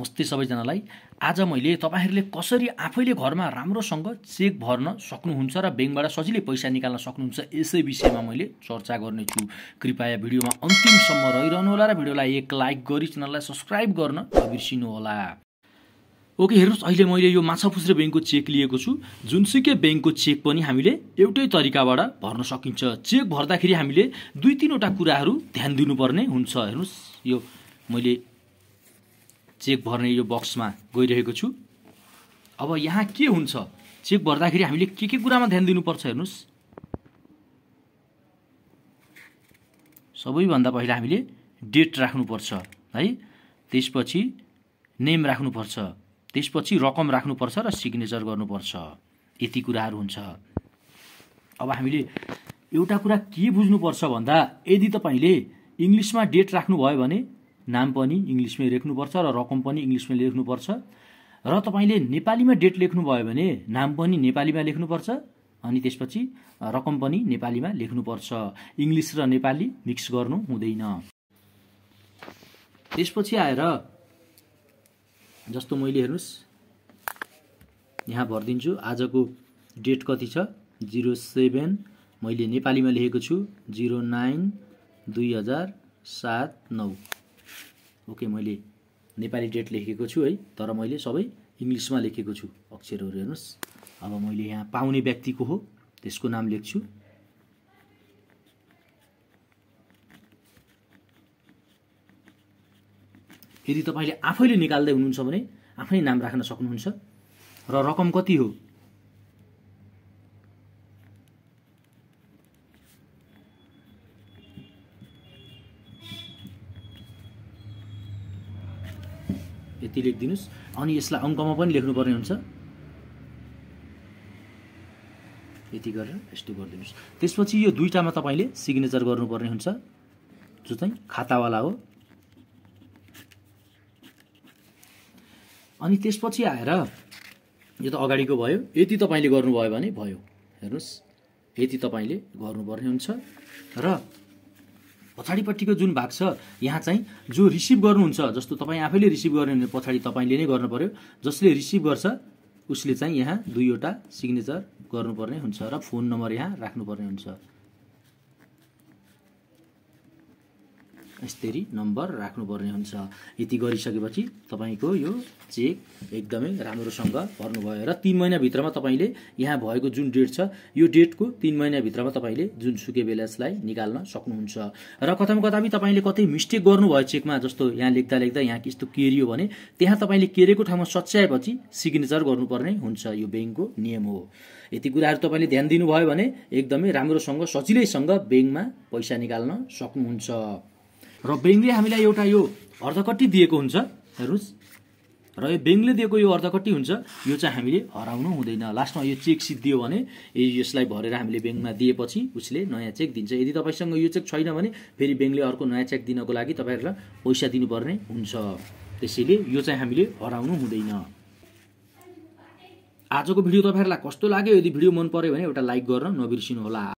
नमस्ते सबैजनालाई आज मैले तपाईँहरूले कसरी आफैले घरमा राम्रोसँग चेक भर्न सक्नुहुन्छ र ब्याङ्कबाट सजिलै पैसा निकाल्न सक्नुहुन्छ यसै विषयमा मैले चर्चा गर्नेछु कृपया भिडियोमा अन्तिमसम्म होला र भिडियोलाई एक लाइक गरी च्यानललाई सब्सक्राइब गर्न होला ओके हेर्नुहोस् अहिले मैले यो माछा फुस्रे ब्याङ्कको चेक लिएको छु जुनसुकै ब्याङ्कको चेक पनि हामीले एउटै तरिकाबाट भर्न सकिन्छ चेक भर्दाखेरि हामीले दुई तिनवटा कुराहरू ध्यान दिनुपर्ने हुन्छ हेर्नुहोस् यो मैले चेक भर्ने यो बक्समा गइरहेको छु अब यहाँ के हुन्छ चेक भर्दाखेरि हामीले के के कुरामा ध्यान दिनुपर्छ हेर्नुहोस् सबैभन्दा पहिला हामीले डेट राख्नुपर्छ है त्यसपछि नेम राख्नुपर्छ त्यसपछि रकम राख्नुपर्छ र सिग्नेचर गर्नुपर्छ यति कुराहरू हुन्छ अब हामीले एउटा कुरा के बुझ्नुपर्छ भन्दा यदि तपाईँले इङ्ग्लिसमा डेट राख्नुभयो भने नाम पनि इङ्ग्लिसमै लेख्नुपर्छ र रकम पनि इङ्ग्लिसमै लेख्नुपर्छ र तपाईँले नेपालीमा डेट लेख्नुभयो भने नाम पनि नेपालीमा लेख्नुपर्छ अनि त्यसपछि रकम पनि नेपालीमा लेख्नुपर्छ इङ्ग्लिस र नेपाली मिक्स गर्नु हुँदैन त्यसपछि आएर जस्तो मैले हेर्नुहोस् यहाँ भरिदिन्छु आजको डेट कति छ जिरो सेभेन मैले नेपालीमा लेखेको छु जिरो नाइन दुई हजार सात नौ ओके मैले नेपाली डेट लेखेको छु है तर मैले सबै इङ्ग्लिसमा लेखेको छु अक्षरहरू हेर्नुहोस् अब मैले यहाँ पाउने व्यक्तिको हो त्यसको नाम लेख्छु यदि तपाईँले आफैले निकाल्दै हुनुहुन्छ भने आफ्नै नाम राख्न सक्नुहुन्छ र रकम कति हो यति लेखिदिनुहोस् अनि यसलाई अङ्कमा पनि लेख्नुपर्ने हुन्छ यति गरेर यस्तो गरिदिनुहोस् त्यसपछि यो दुईवटामा तपाईँले सिग्नेचर गर्नुपर्ने हुन्छ जो चाहिँ खातावाला हो अनि त्यसपछि आएर यो त अगाडिको भयो यति तपाईँले गर्नुभयो भने भयो हेर्नुहोस् यति तपाईँले गर्नुपर्ने हुन्छ र पछाडिपट्टिको जुन भाग छ यहाँ चाहिँ जो रिसिभ गर्नुहुन्छ जस्तो तपाईँ आफैले रिसिभ गर्ने भने पछाडि तपाईँले नै गर्नु पऱ्यो जसले रिसिभ गर्छ उसले चाहिँ यहाँ दुईवटा सिग्नेचर गर्नुपर्ने हुन्छ र फोन नम्बर यहाँ राख्नुपर्ने हुन्छ यसरी नम्बर राख्नुपर्ने हुन्छ यति गरिसकेपछि तपाईँको यो चेक एकदमै राम्रोसँग भर्नुभयो र तिन महिनाभित्रमा तपाईँले यहाँ भएको जुन डेट छ यो डेटको तिन महिनाभित्रमा तपाईँले जुन सुके ब्यालेन्सलाई निकाल्न सक्नुहुन्छ र कथा कथापि तपाईँले कतै मिस्टेक गर्नुभयो चेकमा जस्तो यहाँ लेख्दा लेख्दा यहाँ यस्तो केरियो भने त्यहाँ तपाईँले केरेको ठाउँमा सच्याएपछि सिग्नेचर गर्नुपर्ने हुन्छ यो ब्याङ्कको नियम हो यति कुराहरू तपाईँले ध्यान दिनुभयो भने एकदमै राम्रोसँग सजिलैसँग ब्याङ्कमा पैसा निकाल्न सक्नुहुन्छ र ब्याङ्कले हामीलाई एउटा यो कति दिएको हुन्छ हेर्नुहोस् र यो ब्याङ्कले दिएको यो कति हुन्छ यो चाहिँ हामीले हराउनु हुँदैन लास्टमा यो चेक सिद्धियो भने यसलाई भरेर हामीले ब्याङ्कमा दिएपछि उसले नयाँ चेक दिन्छ यदि तपाईँसँग यो चेक छैन भने फेरि ब्याङ्कले अर्को नयाँ चेक दिनको लागि तपाईँहरूलाई पैसा दिनुपर्ने हुन्छ त्यसैले यो चाहिँ हामीले हराउनु हुँदैन आजको भिडियो तपाईँहरूलाई कस्तो लाग्यो यदि भिडियो मन पऱ्यो भने एउटा लाइक गर्न नबिर्सिनु होला